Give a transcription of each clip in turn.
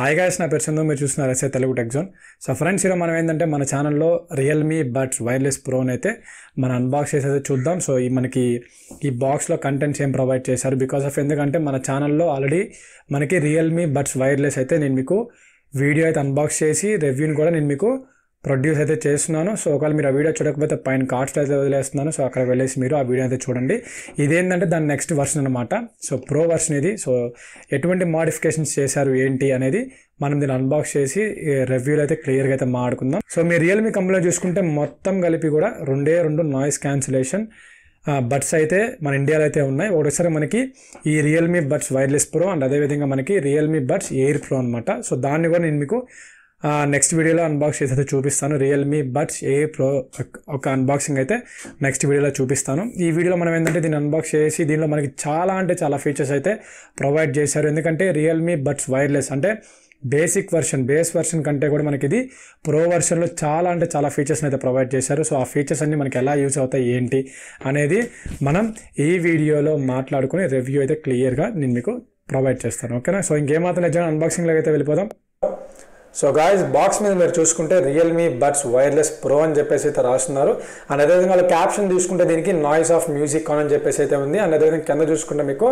hi guys నా పేరు చందు మీరు చూస్తున్నారు SA Telugu tech zone so friends ఈరోజు మనం ఏంటంటే మన ఛానల్లో రియల్మీ బడ్స్ వైర్లెస్ ప్రోని అయితే మనం అన్బాక్స్ చేసేది చూద్దాం సో ఈ మనకి ఈ బాక్స్లో కంటెంట్స్ ఏం ప్రొవైడ్ చేశారు బికాస్ ఆఫ్ ఎందుకంటే మన ఛానల్లో ఆల్రెడీ మనకి రియల్మీ బడ్స్ వైర్లెస్ అయితే నేను మీకు వీడియో అయితే అన్బాక్స్ చేసి రివ్యూని కూడా నేను మీకు ప్రొడ్యూస్ అయితే చేస్తున్నాను సో ఒకవేళ మీరు ఆ వీడియో చూడకపోతే పైన కార్డ్స్ అయితే వదిలేస్తున్నాను సో అక్కడ వెళ్ళేసి మీరు ఆ వీడియో అయితే చూడండి ఇదేంటంటే దాని నెక్స్ట్ వర్షన్ అనమాట సో ప్రో వర్షన్ ఇది సో ఎటువంటి మాడిఫికేషన్స్ చేశారు ఏంటి అనేది మనం దీన్ని అన్బాక్స్ చేసి రివ్యూలు అయితే క్లియర్గా అయితే మాడుకుందాం సో మీ రియల్మీ కంపెనీలో చూసుకుంటే మొత్తం కలిపి కూడా రెండే రెండు నాయిస్ క్యాన్సిలేషన్ బడ్స్ అయితే మన ఇండియాలో అయితే ఉన్నాయి ఒకసారి మనకి ఈ Realme buds wireless pro and అదేవిధంగా మనకి రియల్మీ బడ్స్ ఎయిర్ ప్రో అనమాట సో దాన్ని కూడా నేను మీకు నెక్స్ట్ వీడియోలో అన్బాక్స్ చేసి అయితే చూపిస్తాను రియల్మీ బట్స్ ఏ ప్రో ఒక అన్బాక్సింగ్ అయితే నెక్స్ట్ వీడియోలో చూపిస్తాను ఈ వీడియోలో మనం ఏంటంటే దీన్ని అన్బాక్స్ చేసి దీనిలో మనకి చాలా అంటే చాలా ఫీచర్స్ అయితే ప్రొవైడ్ చేశారు ఎందుకంటే రియల్మీ బట్స్ వైర్లెస్ అంటే బేసిక్ వెర్షన్ బేస్ వెర్షన్ కంటే కూడా మనకి ఇది ప్రో వెర్షన్లో చాలా అంటే చాలా ఫీచర్స్ని అయితే ప్రొవైడ్ చేశారు సో ఆ ఫీచర్స్ అన్ని మనకి ఎలా యూజ్ అవుతాయి ఏంటి అనేది మనం ఈ వీడియోలో మాట్లాడుకుని రివ్యూ అయితే క్లియర్గా నేను మీకు ప్రొవైడ్ చేస్తాను ఓకేనా సో ఇంకేమాత్రం నిజంగా అన్బాక్సింగ్లోకి అయితే వెళ్ళిపోదాం సో గాయస్ బాక్స్ మీద మీరు చూసుకుంటే రియల్మీ బడ్స్ వైర్లెస్ ప్రో అని చెప్పేసి అయితే రాస్తున్నారు అండ్ అదేవిధంగా వాళ్ళు క్యాప్షన్ చూసుకుంటే దీనికి నాయిస్ ఆఫ్ మ్యూజిక్ ఆన్ అని చెప్పేసి అయితే ఉంది అండ్ అదేవిధంగా కింద చూసుకుంటే మీకు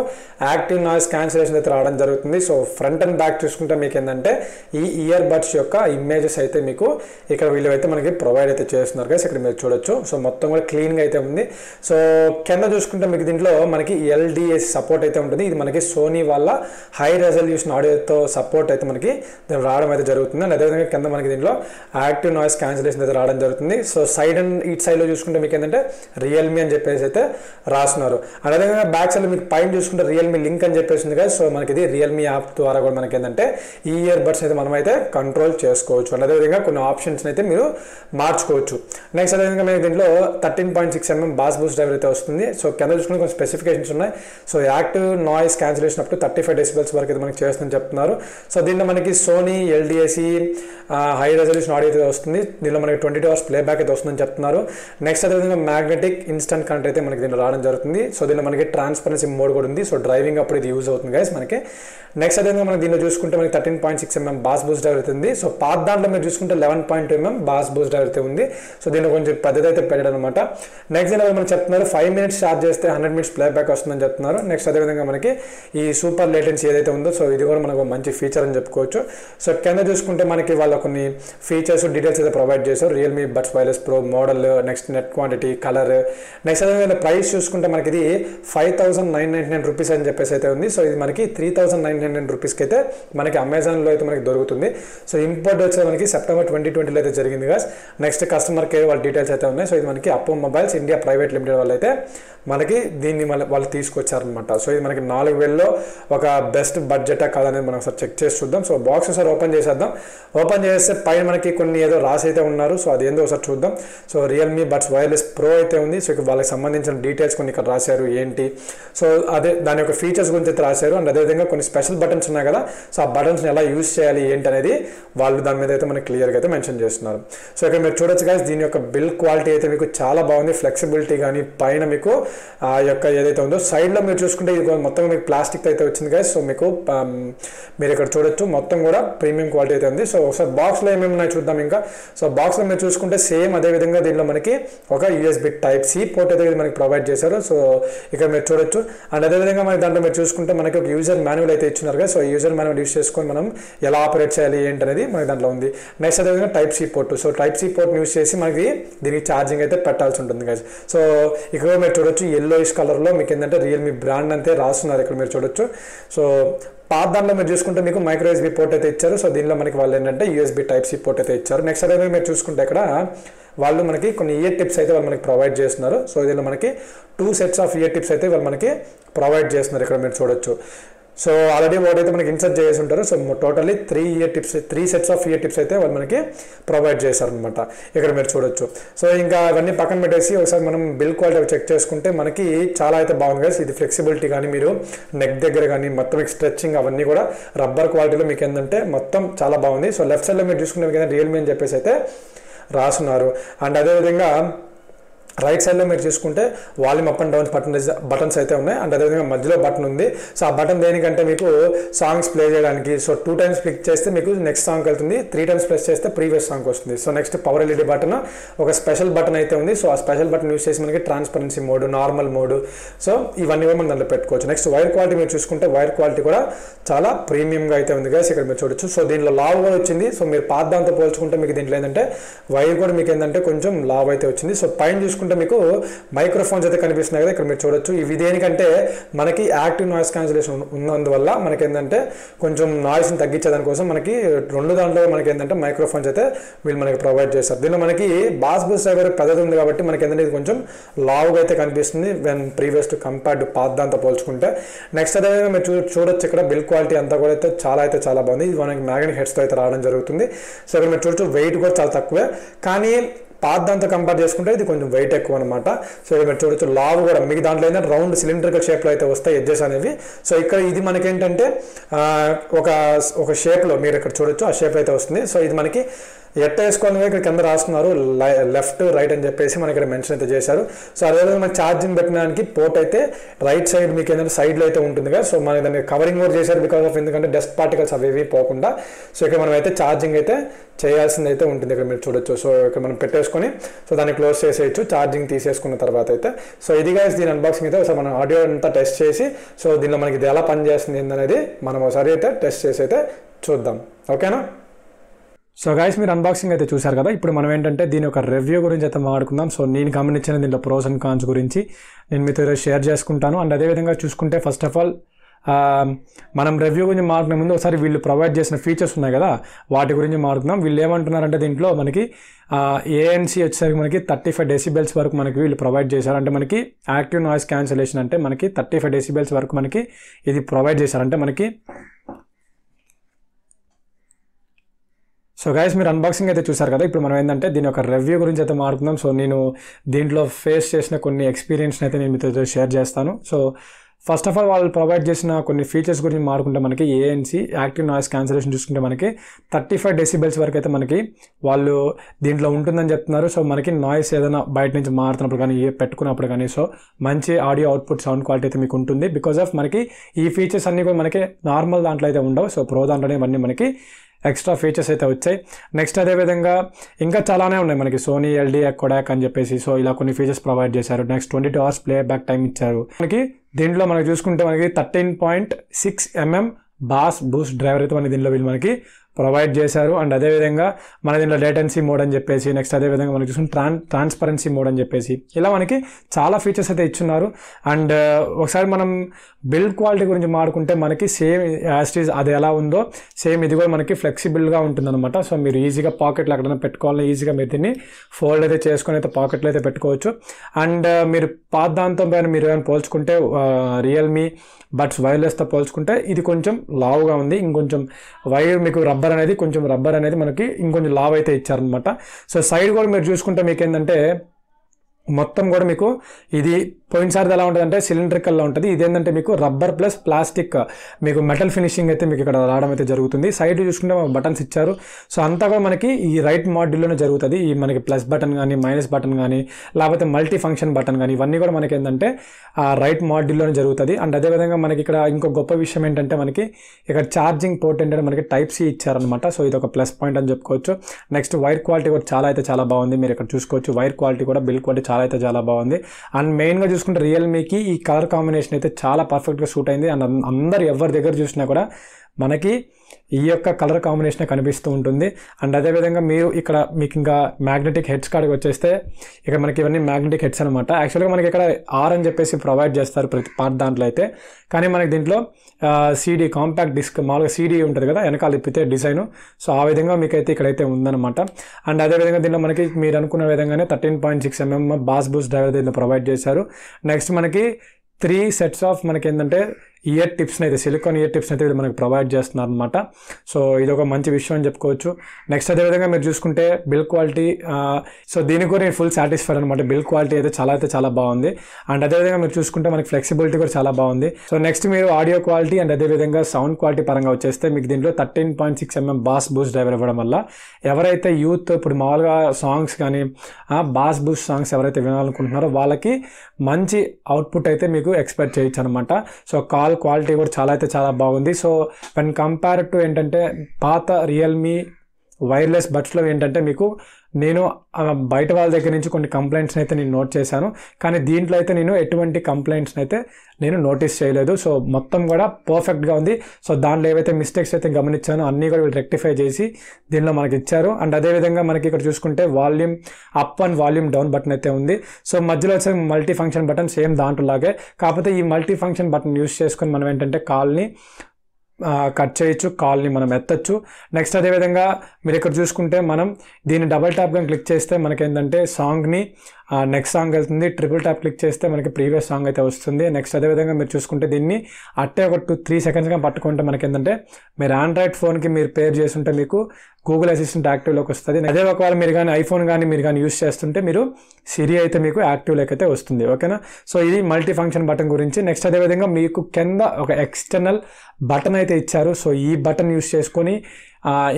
యాక్టివ్ నాయిస్ క్యాన్సిలేషన్ అయితే రావడం జరుగుతుంది సో ఫ్రంట్ అండ్ బ్యాక్ చూసుకుంటే మీకు ఏంటంటే ఈ ఇయర్ బడ్స్ యొక్క ఇమేజెస్ అయితే మీకు ఇక్కడ వీళ్ళు అయితే మనకి ప్రొవైడ్ అయితే చేస్తున్నారు గైస్ ఇక్కడ మీరు చూడొచ్చు సో మొత్తం కూడా క్లీన్గా అయితే ఉంది సో కింద చూసుకుంటే మీకు దీంట్లో మనకి ఎల్డిఎస్ సపోర్ట్ అయితే ఉంటుంది ఇది మనకి సోనీ వాళ్ళ హై రెజల్యూషన్ ఆడియోతో సపోర్ట్ అయితే మనకి రావడం అయితే జరుగుతుంది జరుగుతుంది అదేవిధంగా కింద మనకి దీనిలో యాక్టివ్ నాయిస్ క్యాన్సిలేషన్ అయితే రావడం జరుగుతుంది సో సైడ్ అండ్ ఇట్ సైడ్లో చూసుకుంటే మీకు ఏంటంటే రియల్మీ అని చెప్పేసి అయితే రాస్తున్నారు అదేవిధంగా బ్యాక్ సైడ్ మీకు పైన చూసుకుంటే రియల్మీ లింక్ అని చెప్పేసి ఉంది కదా సో మనకి ఇది రియల్మీ యాప్ ద్వారా కూడా మనకి ఏంటంటే ఈ ఇయర్ బడ్స్ అయితే మనం అయితే కంట్రోల్ చేసుకోవచ్చు అండ్ అదేవిధంగా కొన్ని ఆప్షన్స్ అయితే మీరు మార్చుకోవచ్చు నెక్స్ట్ అదేవిధంగా మీకు దీంట్లో thirteen point six mm bass boost driver అయితే వస్తుంది సో కింద చూసుకుంటే కొన్ని స్పెసిఫికేషన్స్ ఉన్నాయి so active noise cancellation up to thirty five decibels వరకు అయితే మనకి చేస్తుందని చెప్తున్నారు సో దీంట్లో మనకి సోనీ ఎల్డిఎస్ వచ్చేసి హై రెజల్యూషన్ ఆడియో అయితే వస్తుంది దీనిలో మనకి ట్వంటీ టూ అవర్స్ ప్లేబ్యాక్ అయితే వస్తుందని చెప్తున్నారు నెక్స్ట్ అదేవిధంగా మ్యాగ్నెటిక్ ఇన్స్టెంట్ కరెంట్ అయితే మనకి దీనిలో రావడం జరుగుతుంది సో దీనిలో మనకి ట్రాన్స్పరెన్సీ మోడ్ కూడా ఉంది సో డ్రైవింగ్ అప్పుడు ఇది యూజ్ అవుతుంది గైస్ మనకి నెక్స్ట్ అదేవిధంగా మనం దీనిలో చూసుకుంటే మనకి thirteen point six mm bass boost driver అవుతుంది సో పాత దాంట్లో మీరు చూసుకుంటే eleven point mm bass boost driver అయితే ఉంది సో దీన్ని కొంచెం పెద్దది అయితే పెట్టడం అనమాట నెక్స్ట్ దీని మనం చెప్తున్నారు ఫైవ్ మినిట్స్ చార్జ్ చేస్తే హండ్రెడ్ మినిట్స్ ప్లే బ్యాక్ వస్తుందని చెప్తున్నారు నెక్స్ట్ అదేవిధంగా మనకి ఈ సూపర్ లేటెన్సీ ఏదైతే ఉందో సో ఇది కూడా మనకు మంచి ఫీచర్ అని చెప్పుకోవచ్చు సో కింద చూసుకుంటే మనకి వాళ్ళ కొన్ని ఫీచర్స్ డీటెయిల్స్ అయితే ప్రొవైడ్ చేశారు Realme buds wireless pro model next net quantity colour next అదేవిధంగా ప్రైస్ చూసుకుంటే మనకి ఇది five thousand nine nine rupees అని చెప్పేసి అయితే ఉంది సో ఇది మనకి three thousand nine nine hundred రూపీస్కి అయితే మనకి అమెజాన్లో అయితే మనకి దొరుకుతుంది సో ఇంపోర్ట్ వచ్చే మనకి సెప్టెంబర్ ట్వంటీ ట్వంటీలో అయితే జరిగింది గాస్ నెక్స్ట్ కస్టమర్ కేర్ వాళ్ళ డీటెయిల్స్ అయితే ఉన్నాయి సో ఇది మనకి అప్పు మొబైల్స్ ఇండియా ప్రైవేట్ లిమిటెడ్ వాళ్ళు అయితే మనకి దీన్ని వాళ్ళు తీసుకొచ్చారనమాట సో ఇది మనకి నాలుగు వేల్లో ఒక బెస్ట్ బడ్జెటా కాదనేది మనం ఒకసారి చెక్ చేసి చూద్దాం సో బాక్స్ ఒకసారి ఓపెన్ చేసేద్దాం ఓపెన్ చేస్తే పైన మనకి కొన్ని ఏదో రాసి అయితే ఉన్నారు సో అది ఏందో ఒకసారి చూద్దాం so Realme buds wireless pro అయితే ఉంది సో వాళ్ళకి సంబంధించిన డీటెయిల్స్ కొన్ని ఇక్కడ రాశారు ఏంటి సో అదే దాని యొక్క ఫీచర్స్ గురించి అయితే రాశారు అండ్ అదేవిధంగా కొన్ని స్పెషల్ పెన్సిల్ బటన్స్ ఉన్నాయి కదా సో ఆ బటన్స్ని ఎలా యూజ్ చేయాలి ఏంటి అనేది వాళ్ళు దాని మీద అయితే మనకి క్లియర్గా అయితే మెన్షన్ చేస్తున్నారు సో ఇక్కడ మీరు చూడొచ్చు కానీ దీని యొక్క బిల్డ్ క్వాలిటీ అయితే మీకు చాలా బాగుంది ఫ్లెక్సిబిలిటీ కానీ పైన మీకు ఆ యొక్క ఏదైతే ఉందో సైడ్లో మీరు చూసుకుంటే ఇది మొత్తం మీకు ప్లాస్టిక్ అయితే వచ్చింది కానీ సో మీకు మీరు ఇక్కడ చూడొచ్చు మొత్తం కూడా ప్రీమియం క్వాలిటీ అయితే ఉంది సో ఒకసారి బాక్స్లో ఏమేమి ఉన్నాయి చూద్దాం ఇంకా సో బాక్స్లో మీరు చూసుకుంటే సేమ్ అదే విధంగా దీనిలో మనకి ఒక యూఎస్బి టైప్ సి పోర్ట్ అయితే మనకి ప్రొవైడ్ చేశారు సో ఇక్కడ మీరు చూడొచ్చు అండ్ అదేవిధంగా మనకి దాంట్లో మీరు చూసుకుంటే మనకి ఒక యూజర్ మాన్యువల్ అయితే ఇచ్చినారు కదా సో యూజర్ మనం యూజ్ చేసుకొని మనం ఎలా ఆపరేట్ చేయాలి ఏంటి అనేది మనకి దాంట్లో ఉంది నెక్స్ట్ అదేవిధంగా type C port so type C port use చేసి మనకి దీనికి ఛార్జింగ్ అయితే పెట్టాల్సి ఉంటుంది కదా సో ఇక్కడ మీరు చూడొచ్చు ఎల్లోయిష్ కలర్లో మీకు ఏంటంటే రియల్మీ బ్రాండ్ అంతే రాస్తున్నారు ఇక్కడ మీరు చూడొచ్చు సో పాత దాంట్లో మీరు చూసుకుంటే మీకు మైక్రో ఎస్బీ పోర్ట్ అయితే ఇచ్చారు సో దీనిలో మనకి వాళ్ళు ఏంటంటే యూఎస్బీ టైప్ సి పోర్ట్ అయితే ఇచ్చారు నెక్స్ట్ అదేవిధంగా మీరు చూసుకుంటే ఇక్కడ వాళ్ళు మనకి కొన్ని ఇయర్ e టిప్స్ అయితే వాళ్ళు మనకి ప్రొవైడ్ చేస్తున్నారు సో దీనిలో మనకి two sets of ear tips అయితే వాళ్ళు మనకి ప్రొవైడ్ చేస్తున్నారు ఇక్కడ మీరు చూడొచ్చు సో ఆల్రెడీ ఒకటి అయితే మనకి ఇన్సర్ట్ చేసి ఉంటారు so totally three ear tips three sets of ear tips అయితే వాళ్ళు మనకి ప్రొవైడ్ చేశారనమాట ఇక్కడ మీరు చూడొచ్చు సో ఇంకా అవన్నీ పక్కన పెట్టేసి ఒకసారి మనం బిల్ క్వాలిటీ చెక్ చేసుకుంటే మనకి చాలా అయితే బాగుంది కదా ఇది ఫ్లెక్సిబిలిటీ కానీ మీరు నెక్ దగ్గర కానీ మొత్తం స్ట్రెచ్చింగ్ అవన్నీ కూడా రబ్బర్ క్వాలిటీలో మీకు ఏంటంటే మొత్తం చాలా బాగుంది సో లెఫ్ట్ సైడ్లో మీరు చూసుకునే రియల్మీ అని చెప్పేసి అయితే రాసున్నారు అండ్ అదేవిధంగా రైట్ సైడ్లో మీరు చూసుకుంటే volume up and down button buttons అయితే ఉన్నాయి అండ్ అదేవిధంగా మధ్యలో బటన్ ఉంది సో ఆ బటన్ దేనికంటే మీకు సాంగ్స్ ప్లే చేయడానికి సో టూ టైమ్స్ క్లిక్ చేస్తే మీకు నెక్స్ట్ సాంగ్ వెళ్తుంది త్రీ టైమ్స్ ప్లస్ చేస్తే ప్రీవియస్ సాంగ్ వస్తుంది so next power LED button ఒక స్పెషల్ బటన్ అయితే ఉంది సో ఆ స్పెషల్ బటన్ యూస్ చేసి మనకి transparency mode normal mode so ఇవన్నీ మనం దాంట్లో పెట్టుకోవచ్చు నెక్స్ట్ వైర్ క్వాలిటీ మీరు చూసుకుంటే వైర్ క్వాలిటీ కూడా చాలా ప్రీమియంగా అయితే ఉంది కదా ఇక్కడ మీరు చూడొచ్చు సో దీనిలో లావ్ కూడా వచ్చింది సో మీరు పాత దాంతో పోల్చుకుంటే మీకు దీంట్లో ఏంటంటే వైర్ కూడా మీకు ఏంటంటే కొంచెం లావ్ అయితే వచ్చింది సో పైన చూసుకుంటే చూసుకుంటే మీకు మైక్రోఫోన్స్ అయితే కనిపిస్తున్నాయి కదా ఇక్కడ మీరు చూడొచ్చు ఇవి దేనికంటే మనకి యాక్టివ్ నాయిస్ క్యాన్సిలేషన్ ఉన్నందువల్ల మనకి ఏంటంటే కొంచెం నాయిస్ని తగ్గించేదాని కోసం మనకి రెండు దాంట్లో మనకి ఏంటంటే మైక్రోఫోన్స్ అయితే వీళ్ళు మనకి ప్రొవైడ్ చేస్తారు దీనిలో మనకి బాస్ బుస్ డ్రైవర్ పెద్దది ఉంది కాబట్టి మనకి ఏంటంటే ఇది కొంచెం లావుగా అయితే కనిపిస్తుంది వెన్ ప్రీవియస్ టు కంపేర్డ్ పాత్ దాంతో పోల్చుకుంటే నెక్స్ట్ అదే మీరు చూడొచ్చు ఇక్కడ బిల్ క్వాలిటీ అంతా కూడా అయితే చాలా అయితే చాలా బాగుంది ఇది మనకి మ్యాగ్నెట్ హెడ్స్తో అయితే రావడం జరుగుతుంది సో ఇక్కడ మీరు చూడొచ్చు వెయిట్ కూడా చాలా తక్కువే కానీ పాత దాంతో కంపేర్ చేసుకుంటే ఇది కొంచెం వెయిట్ ఎక్కువ అనమాట సో ఇక్కడ మీరు చూడొచ్చు లావు కూడా మీకు దాంట్లో ఏంటంటే రౌండ్ సిలిండ్రికల్ షేప్లో అయితే వస్తాయి ఎడ్జెస్ అనేవి సో ఇక్కడ ఇది మనకేంటంటే ఒక ఒక షేప్లో మీరు ఇక్కడ చూడొచ్చు ఆ షేప్ అయితే వస్తుంది సో ఇది మనకి ఎట్ట వేసుకోవాలి ఇక్కడ కింద రాస్తున్నారు లెఫ్ట్ రైట్ అని చెప్పేసి మనం ఇక్కడ మెన్షన్ అయితే చేశారు సో అదేవిధంగా మన ఛార్జింగ్ పెట్టడానికి పోర్ట్ అయితే రైట్ సైడ్ మీకు ఏంటంటే సైడ్లో అయితే ఉంటుంది కదా సో మనకి దాన్ని కవరింగ్ కూడా చేశారు బికాస్ ఆఫ్ ఎందుకంటే డస్ట్ పార్టికల్స్ అవి ఇవి పోకుండా సో ఇక్కడ మనం అయితే ఛార్జింగ్ అయితే చేయాల్సింది అయితే ఉంటుంది ఇక్కడ మీరు చూడొచ్చు సో ఇక్కడ మనం పెట్టేసుకొని సో దాన్ని క్లోజ్ చేసేయచ్చు ఛార్జింగ్ తీసేసుకున్న తర్వాత అయితే సో ఇదిగా దీని అన్బాక్సింగ్ అయితే ఒకసారి మనం ఆడియో అంతా టెస్ట్ చేసి సో దీనిలో మనకి ఇది ఎలా పనిచేస్తుంది ఏందనేది మనం ఒకసారి అయితే టెస్ట్ చేసి అయితే చూద్దాం ఓకేనా సో గాయస్ మీరు అన్బాక్సింగ్ అయితే చూశారు కదా ఇప్పుడు మనం ఏంటంటే దీని ఒక రివ్యూ గురించి అయితే మాట్లాడుకుందాం సో నేను గమనించిన దీంట్లో ప్రోస్ అండ్ కాన్స్ గురించి నేను మీతో షేర్ చేసుకుంటాను అండ్ అదేవిధంగా చూసుకుంటే ఫస్ట్ ఆఫ్ ఆల్ మనం రివ్యూ గురించి మాట్లాడే ముందు ఒకసారి వీళ్ళు ప్రొవైడ్ చేసిన ఫీచర్స్ ఉన్నాయి కదా వాటి గురించి మాట్లాడుకుందాం వీళ్ళు ఏమంటున్నారంటే దీంట్లో మనకి ఏఎన్సీ వచ్చేసరికి మనకి థర్టీ ఫైవ్ డెసిబెల్స్ వరకు మనకి వీళ్ళు ప్రొవైడ్ చేశారు అంటే మనకి యాక్టివ్ నాయిస్ క్యాన్సలేషన్ అంటే మనకి థర్టీ ఫైవ్ డెసిబెల్స్ వరకు మనకి ఇది ప్రొవైడ్ చేశారు అంటే మనకి సో గైస్ మీరు అన్బాక్సింగ్ అయితే చూసారు కదా ఇప్పుడు మనం ఏంటంటే దీని యొక్క రివ్యూ గురించి అయితే మారుతున్నాం సో నేను దీంట్లో ఫేస్ చేసిన కొన్ని ఎక్స్పీరియన్స్ని అయితే నేను మీతో షేర్ చేస్తాను సో ఫస్ట్ ఆఫ్ ఆల్ వాళ్ళు ప్రొవైడ్ చేసిన కొన్ని ఫీచర్స్ గురించి మారుకుంటే మనకి ఏఎన్సీ యాక్టివ్ నాయిస్ క్యాన్సలేషన్ చూసుకుంటే మనకి థర్టీ ఫైవ్ డెసిబెల్స్ వరకు అయితే మనకి వాళ్ళు దీంట్లో ఉంటుందని చెప్తున్నారు సో మనకి నాయిస్ ఏదైనా బయట నుంచి మారుతున్నప్పుడు కానీ ఏ పెట్టుకున్నప్పుడు కానీ సో మంచి ఆడియో అవుట్పుట్ సౌండ్ క్వాలిటీ అయితే మీకు ఉంటుంది బికాజ్ ఆఫ్ మనకి ఈ ఫీచర్స్ అన్నీ కూడా మనకి నార్మల్ దాంట్లో అయితే ఉండవు సో ప్రో దాంట్లోనే ఇవన్నీ మనకి ఎక్స్ట్రా ఫీచర్స్ అయితే వచ్చాయి నెక్స్ట్ అదేవిధంగా ఇంకా చాలానే ఉన్నాయి మనకి సోనీ ఎల్డీ కొడాక్ అని చెప్పేసి సో ఇలా కొన్ని ఫీచర్స్ ప్రొవైడ్ చేశారు next twenty two hours play back time ఇచ్చారు మనకి దీంట్లో మనకి చూసుకుంటే మనకి thirteen point six mm bass boost driver అయితే మనకి దీనిలో వీళ్ళు మనకి ప్రొవైడ్ చేశారు అండ్ అదేవిధంగా మన దీంట్లో లేటెన్సీ మోడ్ అని చెప్పేసి నెక్స్ట్ అదేవిధంగా మనకి చూసిన ట్రాన్ ట్రాన్స్పరెన్సీ మోడ్ అని చెప్పేసి ఇలా మనకి చాలా ఫీచర్స్ అయితే ఇచ్చున్నారు అండ్ uh, ఒకసారి మనం బిల్డ్ క్వాలిటీ గురించి మాడుకుంటే మనకి సేమ్ యాస్టీజ్ అది ఎలా ఉందో సేమ్ ఇది కూడా మనకి ఫ్లెక్సిబుల్గా ఉంటుంది అనమాట సో మీరు ఈజీగా పాకెట్లో ఎక్కడైనా పెట్టుకోవాలని ఈజీగా మీరు దీన్ని ఫోల్డ్ అయితే చేసుకొని అయితే పాకెట్లో అయితే పెట్టుకోవచ్చు అండ్ uh, మీరు పాత దాంతో పైన మీరు ఏమైనా పోల్చుకుంటే రియల్మీ బట్స్ వైర్లెస్తో పోల్చుకుంటే ఇది కొంచెం లావుగా ఉంది ఇంకొంచెం వైర్ మీకు రబ్బర్ రబ్బర్ అనేది కొంచెం రబ్బర్ అనేది మనకి ఇంకొంచెం లావ్ అయితే ఇచ్చారనమాట సో సైడ్ కూడా మీరు చూసుకుంటే మీకు ఏంటంటే మొత్తం కూడా మీకు ఇది పోయిన సార్ది ఎలా ఉంటుందంటే కల్లా ఉంటుంది ఇదేంటంటే మీకు రబ్బర్ ప్లస్ ప్లాస్టిక్ మీకు మెటల్ ఫినిషింగ్ అయితే మీకు ఇక్కడ రావడం అయితే జరుగుతుంది సైడ్ చూసుకుంటే బటన్స్ ఇచ్చారు సో అంతా కూడా మనకి ఈ రైట్ మాడ్యూల్లోనే జరుగుతుంది ఈ మనకి ప్లస్ బటన్ కానీ మైనస్ బటన్ కానీ లేకపోతే మల్టీ ఫంక్షన్ బటన్ కానీ ఇవన్నీ కూడా మనకి ఏంటంటే ఆ రైట్ మాడ్యూల్లోనే జరుగుతుంది అండ్ అదేవిధంగా మనకి ఇక్కడ ఇంకో గొప్ప విషయం ఏంటంటే మనకి ఇక్కడ ఛార్జింగ్ పోర్ట్ ఏంటంటే మనకి టైప్ సి ఇచ్చారనమాట సో ఇది ఒక ప్లస్ పాయింట్ అని చెప్పుకోవచ్చు నెక్స్ట్ వైర్ క్వాలిటీ కూడా చాలా అయితే చాలా బాగుంది మీరు ఇక్కడ చూసుకోవచ్చు వైర్ క్వాలిటీ కూడా బిల్ క్వాలిటీ చాలా చాలా అయితే చాలా బాగుంది అండ్ మెయిన్గా చూసుకుంటే రియల్మీకి ఈ కలర్ కాంబినేషన్ అయితే చాలా పర్ఫెక్ట్గా షూట్ అయింది అండ్ అందరు ఎవరి దగ్గర చూసినా కూడా మనకి ఈ యొక్క కలర్ కాంబినేషన్ కనిపిస్తూ ఉంటుంది అండ్ అదేవిధంగా మీరు ఇక్కడ మీకు ఇంకా మ్యాగ్నెటిక్ హెడ్స్ కాడికి వచ్చేస్తే ఇక్కడ మనకి ఇవన్నీ మ్యాగ్నెటిక్ హెడ్స్ అనమాట యాక్చువల్గా మనకి ఇక్కడ ఆర్ అని చెప్పేసి ప్రొవైడ్ చేస్తారు ప్రతి పార్ట్ దాంట్లో అయితే కానీ మనకి దీంట్లో సీడీ కాంపాక్ట్ డిస్క్ మామూలుగా సీడీ ఉంటుంది కదా వెనకాల ఇప్పితే డిజైన్ సో ఆ విధంగా మీకైతే ఇక్కడైతే ఉందన్నమాట అండ్ అదేవిధంగా దీంట్లో మనకి మీరు అనుకున్న విధంగానే thirteen point six mm bass boost driver దీంట్లో ప్రొవైడ్ చేశారు నెక్స్ట్ మనకి త్రీ సెట్స్ ఆఫ్ మనకి ఏంటంటే ఇయర్ టిప్స్ని అయితే సిలికాన్ ఇయర్ టిప్స్ అయితే మనకు ప్రొవైడ్ చేస్తున్నారు అనమాట సో ఇది ఒక మంచి విషయం అని చెప్పుకోవచ్చు నెక్స్ట్ అదేవిధంగా మీరు చూసుకుంటే బిల్ క్వాలిటీ సో దీనికి కూడా నేను ఫుల్ సాటిస్ఫైడ్ అనమాట బిల్ క్వాలిటీ అయితే చాలా అయితే చాలా బాగుంది అండ్ అదేవిధంగా మీరు చూసుకుంటే మనకి ఫ్లెక్సిబిలిటీ కూడా చాలా బాగుంది సో నెక్స్ట్ మీరు ఆడియో క్వాలిటీ అండ్ అదేవిధంగా సౌండ్ క్వాలిటీ పరంగా వచ్చేస్తే మీకు దీంట్లో thirteen point six mm bass boost driver ఇవ్వడం వల్ల ఎవరైతే యూత్ ఇప్పుడు మామూలుగా సాంగ్స్ కానీ బాస్ బూస్ సాంగ్స్ ఎవరైతే వినాలనుకుంటున్నారో వాళ్ళకి మంచి అవుట్పుట్ అయితే మీకు ఎక్స్పెక్ట్ చేయొచ్చు అనమాట సో కాల్ కాల్ క్వాలిటీ కూడా చాలా అయితే చాలా బాగుంది సో వెన్ కంపేర్ టు ఏంటంటే పాత రియల్మీ వైర్లెస్ బడ్స్లో ఏంటంటే మీకు నేను బయట వాళ్ళ దగ్గర నుంచి కొన్ని కంప్లైంట్స్ని అయితే నేను నోట్ చేశాను కానీ దీంట్లో అయితే నేను ఎటువంటి కంప్లైంట్స్ని అయితే నేను నోటీస్ చేయలేదు సో మొత్తం కూడా పర్ఫెక్ట్గా ఉంది సో దాంట్లో ఏవైతే మిస్టేక్స్ అయితే గమనించానో అన్నీ కూడా వీళ్ళు రెక్టిఫై చేసి దీనిలో మనకి ఇచ్చారు అండ్ అదేవిధంగా మనకి ఇక్కడ చూసుకుంటే volume up and volume down button అయితే ఉంది సో మధ్యలో వచ్చే మల్టీ ఫంక్షన్ బటన్ సేమ్ దాంట్లోలాగే కాకపోతే ఈ మల్టీ ఫంక్షన్ బటన్ యూస్ చేసుకొని మనం ఏంటంటే కాల్ని కట్ చేయొచ్చు కాల్ని మనం ఎత్తచ్చు నెక్స్ట్ అదేవిధంగా మీరు ఇక్కడ చూసుకుంటే మనం దీన్ని డబల్ ట్యాప్ కానీ క్లిక్ చేస్తే మనకి ఏంటంటే సాంగ్ని నెక్స్ట్ సాంగ్ వెళ్తుంది ట్రిపుల్ ట్యాప్ క్లిక్ చేస్తే మనకి ప్రీవియస్ సాంగ్ అయితే వస్తుంది నెక్స్ట్ అదేవిధంగా మీరు చూసుకుంటే దీన్ని అట్టే ఒక టూ త్రీ సెకండ్స్గా పట్టుకుంటే మనకి ఏంటంటే మీరు ఆండ్రాయిడ్ ఫోన్కి మీరు పేర్ ఉంటే మీకు గూగుల్ అసిస్టెంట్ యాక్టివ్లోకి వస్తుంది అదే ఒకవేళ మీరు కానీ ఐఫోన్ కానీ మీరు కానీ యూస్ చేస్తుంటే మీరు సిరి అయితే మీకు యాక్టివ్లోకి అయితే వస్తుంది ఓకేనా సో ఇది మల్టీ ఫంక్షన్ బటన్ గురించి నెక్స్ట్ అదేవిధంగా మీకు కింద ఒక ఎక్స్టర్నల్ బటన్ అయితే ఇచ్చారు సో ఈ బటన్ యూస్ చేసుకొని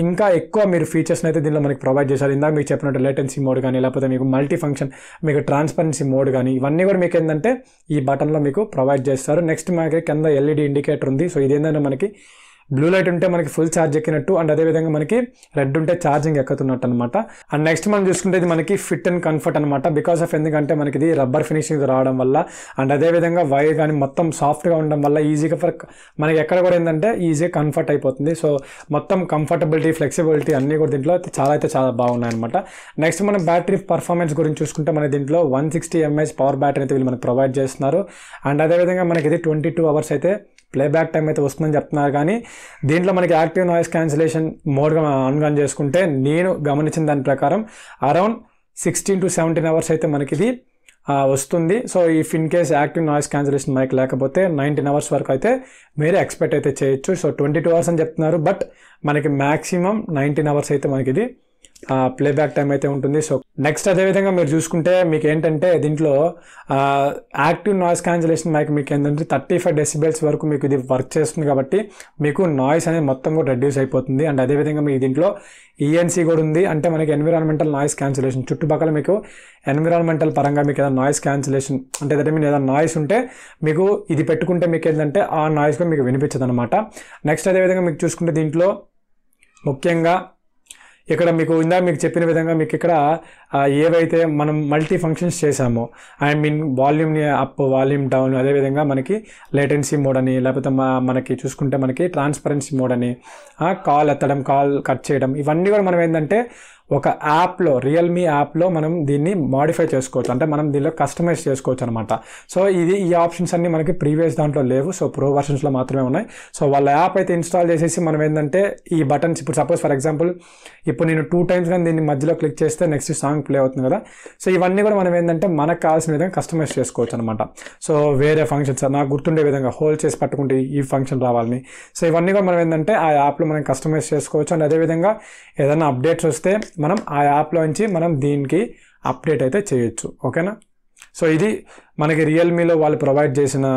ఇంకా ఎక్కువ మీరు ఫీచర్స్ని అయితే దీనిలో మనకి ప్రొవైడ్ చేశారు ఇందాక మీకు చెప్పినట్టు లేటెన్సీ మోడ్ కానీ లేకపోతే మీకు మల్టీ ఫంక్షన్ మీకు ట్రాన్స్పరెన్సీ మోడ్ కానీ ఇవన్నీ కూడా మీకు ఏంటంటే ఈ బటన్లో మీకు ప్రొవైడ్ చేస్తారు నెక్స్ట్ మాకు కింద ఎల్ఈడి ఇండికేటర్ e ఉంది సో ఇది ఏంటంటే మనకి బ్లూ లైట్ ఉంటే మనకి ఫుల్ ఛార్జ్ ఎక్కినట్టు అండ్ అదేవిధంగా మనకి రెడ్ ఉంటే ఛార్జింగ్ ఎక్కుతున్నట్టు అనమాట అండ్ నెక్స్ట్ మనం చూసుకుంటే మనకి ఫిట్ అండ్ కంఫర్ట్ అనమాట బికాస్ ఆఫ్ ఎందుకంటే మనకి ఇది రబ్బర్ ఫినిషింగ్ రావడం వల్ల అండ్ అదేవిధంగా వైర్ కానీ మొత్తం సాఫ్ట్గా ఉండడం వల్ల ఈజీగా ఫర్ మనకి ఎక్కడ కూడా ఏంటంటే ఈజీగా కంఫర్ట్ అయిపోతుంది సో మొత్తం కంఫర్టబిలిటీ ఫ్లెక్సిబిలిటీ అన్నీ కూడా దీంట్లో చాలా అయితే చాలా బాగున్నాయి అనమాట నెక్స్ట్ మనం బ్యాటరీ పర్ఫార్మెన్స్ గురించి చూసుకుంటే మన దీంట్లో one sixty MS power battery అయితే వీళ్ళు మనకు ప్రొవైడ్ చేస్తున్నారు అండ్ అదేవిధంగా మనకి ఇది ట్వంటీ టూ అవర్స్ అయితే ప్లేబ్యాక్ టైం అయితే వస్తుందని చెప్తున్నారు కానీ దీంట్లో మనకి యాక్టివ్ నాయిస్ క్యాన్సిలేషన్ మోడ్గా ఆన్ చేసుకుంటే నేను గమనించిన దాని ప్రకారం around sixteen to seventeen hours అయితే మనకి ఇది వస్తుంది సో ఈ ఫిన్ case active noise cancellation mic లేకపోతే నైన్టీన్ అవర్స్ వరకు అయితే మీరు ఎక్స్పెక్ట్ అయితే చేయొచ్చు సో ట్వంటీ టూ అవర్స్ అని చెప్తున్నారు బట్ మనకి మ్యాక్సిమం నైన్టీన్ అవర్స్ అయితే మనకి ఇది ప్లేబ్యాక్ టైం అయితే ఉంటుంది సో నెక్స్ట్ అదేవిధంగా మీరు చూసుకుంటే మీకు ఏంటంటే దీంట్లో యాక్టివ్ నాయిస్ క్యాన్సిలేషన్ మైక్ మీకు ఏంటంటే థర్టీ ఫైవ్ డెసిబెల్స్ వరకు మీకు ఇది వర్క్ చేస్తుంది కాబట్టి మీకు నాయిస్ అనేది మొత్తం కూడా రెడ్యూస్ అయిపోతుంది అండ్ అదేవిధంగా మీ దీంట్లో ఈఎన్సీ e కూడా ఉంది అంటే మనకి ఎన్విరాన్మెంటల్ నాయిస్ క్యాన్సిలేషన్ చుట్టుపక్కల మీకు ఎన్విరాన్మెంటల్ పరంగా మీకు ఏదైనా నాయిస్ క్యాన్సిలేషన్ అంటే దట్ ఏదైనా నాయిస్ ఉంటే మీకు ఇది పెట్టుకుంటే మీకు ఏంటంటే ఆ నాయిస్ కూడా మీకు వినిపించదు అనమాట నెక్స్ట్ అదేవిధంగా మీకు చూసుకుంటే దీంట్లో ముఖ్యంగా ఇక్కడ మీకు ఇందాక మీకు చెప్పిన విధంగా మీకు ఇక్కడ ఏవైతే మనం మల్టీ ఫంక్షన్స్ చేసామో ఐ మీన్ వాల్యూమ్ని అప్ వాల్యూమ్ డౌన్ అదేవిధంగా మనకి లేటెన్సీ మోడ్ అని లేకపోతే మనకి చూసుకుంటే మనకి ట్రాన్స్పరెన్సీ మోడ్ అని కాల్ ఎత్తడం కాల్ కట్ చేయడం ఇవన్నీ కూడా మనం ఏంటంటే ఒక యాప్లో రియల్మీ యాప్లో మనం దీన్ని మాడిఫై చేసుకోవచ్చు అంటే మనం దీనిలో కస్టమైజ్ చేసుకోవచ్చు అనమాట సో ఇది ఈ ఆప్షన్స్ అన్ని మనకి ప్రీవియస్ దాంట్లో లేవు సో ప్రో వర్షన్స్లో మాత్రమే ఉన్నాయి సో వాళ్ళ యాప్ అయితే ఇన్స్టాల్ చేసేసి మనం ఏంటంటే ఈ బటన్స్ ఇప్పుడు సపోజ్ ఫర్ ఎగ్జాంపుల్ ఇప్పుడు నేను టూ టైమ్స్ కానీ దీన్ని మధ్యలో క్లిక్ చేస్తే నెక్స్ట్ సాంగ్ ప్లే అవుతుంది కదా సో ఇవన్నీ కూడా మనం ఏంటంటే మనకు కావాల్సిన విధంగా కస్టమైజ్ చేసుకోవచ్చు అనమాట సో వేరే ఫంక్షన్స్ నాకు గుర్తుండే విధంగా హోల్ చేసి పట్టుకుంటే ఈ ఫంక్షన్ రావాలని సో ఇవన్నీ కూడా మనం ఏంటంటే ఆ యాప్లో మనం కస్టమైజ్ చేసుకోవచ్చు అండ్ అదేవిధంగా ఏదైనా అప్డేట్స్ వస్తే మనం ఆ యాప్లో నుంచి మనం దీనికి అప్డేట్ అయితే చేయొచ్చు ఓకేనా సో ఇది మనకి రియల్మీలో వాళ్ళు ప్రొవైడ్ చేసిన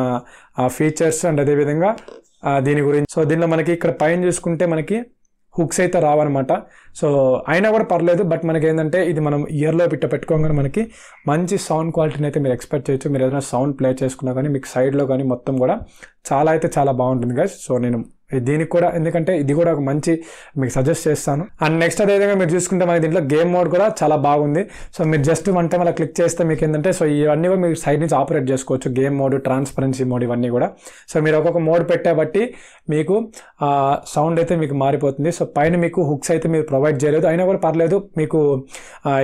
ఫీచర్స్ అండ్ అదేవిధంగా దీని గురించి సో దీనిలో మనకి ఇక్కడ పైన చూసుకుంటే మనకి హుక్స్ అయితే రావన్నమాట సో అయినా కూడా పర్లేదు బట్ మనకి ఏంటంటే ఇది మనం ఇయర్లో పిట్ట పెట్టుకోగానే మనకి మంచి సౌండ్ క్వాలిటీని అయితే మీరు ఎక్స్పెక్ట్ చేయొచ్చు మీరు ఏదైనా సౌండ్ ప్లే చేసుకున్నా కానీ మీకు సైడ్లో కానీ మొత్తం కూడా చాలా అయితే చాలా బాగుంటుంది కదా సో నేను దీనికి కూడా ఎందుకంటే ఇది కూడా ఒక మంచి మీకు సజెస్ట్ చేస్తాను అండ్ నెక్స్ట్ అదేవిధంగా మీరు చూసుకుంటే మనకి దీంట్లో గేమ్ మోడ్ కూడా చాలా బాగుంది సో మీరు జస్ట్ వన్ టైం అలా క్లిక్ చేస్తే మీకు ఏంటంటే సో ఇవన్నీ కూడా మీరు సైడ్ నుంచి ఆపరేట్ చేసుకోవచ్చు గేమ్ మోడ్ ట్రాన్స్పరెన్సీ మోడ్ ఇవన్నీ కూడా సో మీరు ఒక్కొక్క మోడ్ పెట్టే బట్టి మీకు సౌండ్ అయితే మీకు మారిపోతుంది సో పైన మీకు హుక్స్ అయితే మీరు ప్రొవైడ్ చేయలేదు అయినా కూడా పర్లేదు మీకు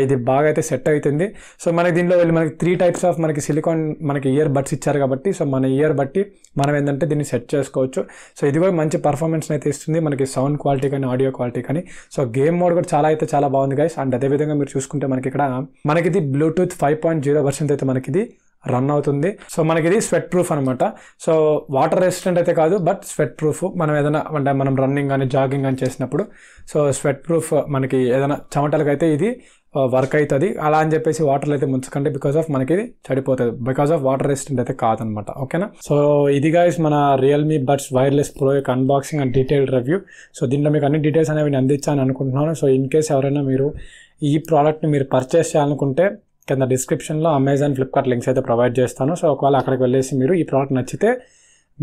ఇది బాగా అయితే సెట్ అవుతుంది సో మనకి దీంట్లో వెళ్ళి మనకి త్రీ టైప్స్ ఆఫ్ మనకి సిలికాన్ మనకి ఇయర్ బడ్స్ ఇచ్చారు కాబట్టి సో మన ఇయర్ బట్టి మనం ఏంటంటే దీన్ని సెట్ చేసుకోవచ్చు సో ఇది కూడా మంచి పర్ఫార్మెన్స్ని అయితే ఇస్తుంది మనకి సౌండ్ క్వాలిటీ కానీ ఆడియో క్వాలిటీ కానీ సో గేమ్ మోడ్ కూడా చాలా అయితే చాలా బాగుంది గైస్ అండ్ అదేవిధంగా మీరు చూసుకుంటే మనకి ఇక్కడ మనకిది Bluetooth five point zero percent అయితే మనకిది రన్ అవుతుంది సో మనకి ఇది స్వెట్ ప్రూఫ్ అనమాట సో వాటర్ రెసిస్టెంట్ అయితే కాదు బట్ స్వెట్ ప్రూఫ్ మనం ఏదైనా అంటే మనం రన్నింగ్ కానీ జాగింగ్ కానీ చేసినప్పుడు సో స్వెట్ ప్రూఫ్ మనకి ఏదైనా అయితే ఇది వర్క్ uh, అవుతుంది అలా అని చెప్పేసి వాటర్లో అయితే ముంచకండి బికాస్ ఆఫ్ మనకి ఇది చడిపోతుంది బికాస్ ఆఫ్ వాటర్ రెసిస్టెంట్ అయితే కాదనమాట ఓకేనా సో ఇది గాయస్ మన రియల్మీ బడ్స్ వైర్లెస్ ప్రో యొక్క unboxing and detailed review so దీంట్లో మీకు అన్ని డీటెయిల్స్ అనేవి నేను అందించాను అనుకుంటున్నాను సో ఇన్ కేస్ ఎవరైనా మీరు ఈ ప్రోడక్ట్ని మీరు పర్చేస్ చేయాలనుకుంటే కింద డిస్క్రిప్షన్లో అమెజాన్ ఫ్లిప్కార్ట్ లింక్స్ అయితే ప్రొవైడ్ చేస్తాను సో ఒకవేళ అక్కడికి వెళ్ళేసి మీరు ఈ ప్రోడక్ట్ నచ్చితే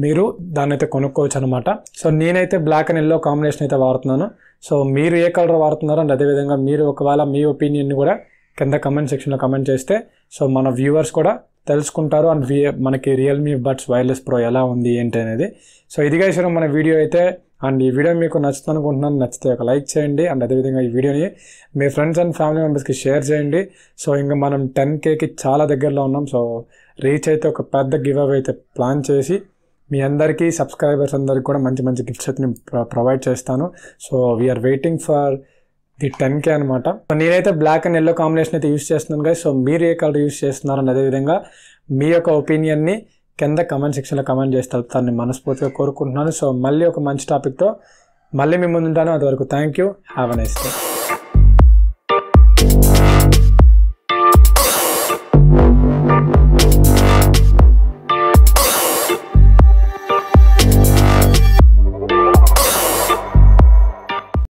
మీరు దాన్ని అయితే కొనుక్కోవచ్చు అనమాట సో నేనైతే బ్లాక్ అండ్ ఎల్లో కాంబినేషన్ అయితే వాడుతున్నాను సో మీరు ఏ కలర్ వాడుతున్నారో అండ్ అదేవిధంగా మీరు ఒకవేళ మీ ఒపీనియన్ కూడా కింద కమెంట్ సెక్షన్లో కమెంట్ చేస్తే సో మన వ్యూవర్స్ కూడా తెలుసుకుంటారు అండ్ మనకి రియల్మీ బడ్స్ వైర్లెస్ ప్రో ఎలా ఉంది ఏంటి అనేది సో ఇదిగా ఈశ్వరం మన వీడియో అయితే అండ్ ఈ వీడియో మీకు నచ్చుతుంది అనుకుంటున్నాను నచ్చితే ఒక లైక్ చేయండి అండ్ అదేవిధంగా ఈ వీడియోని మీ ఫ్రెండ్స్ అండ్ ఫ్యామిలీ మెంబర్స్కి షేర్ చేయండి సో ఇంకా మనం టెన్ కేకి చాలా దగ్గరలో ఉన్నాం సో రీచ్ అయితే ఒక పెద్ద గివ్ అవే అయితే ప్లాన్ చేసి మీ అందరికీ సబ్స్క్రైబర్స్ అందరికి కూడా మంచి మంచి గిఫ్ట్స్ అయితే నేను ప్రొవైడ్ చేస్తాను so we're waiting for the ten K అనమాట నేనైతే బ్లాక్ అండ్ ఎల్లో కాంబినేషన్ అయితే యూస్ చేస్తున్నాను కదా సో మీరు ఏ కలర్ యూస్ చేస్తున్నారు అదే విధంగా మీ యొక్క ఒపీనియన్ని కింద కమెంట్ సెక్షన్లో కమెంట్ చేసి తలుపుతారని మనస్ఫూర్తిగా కోరుకుంటున్నాను సో మళ్ళీ ఒక మంచి టాపిక్తో మళ్ళీ మీ ముందుంటాను అంతవరకు thank you have a nice day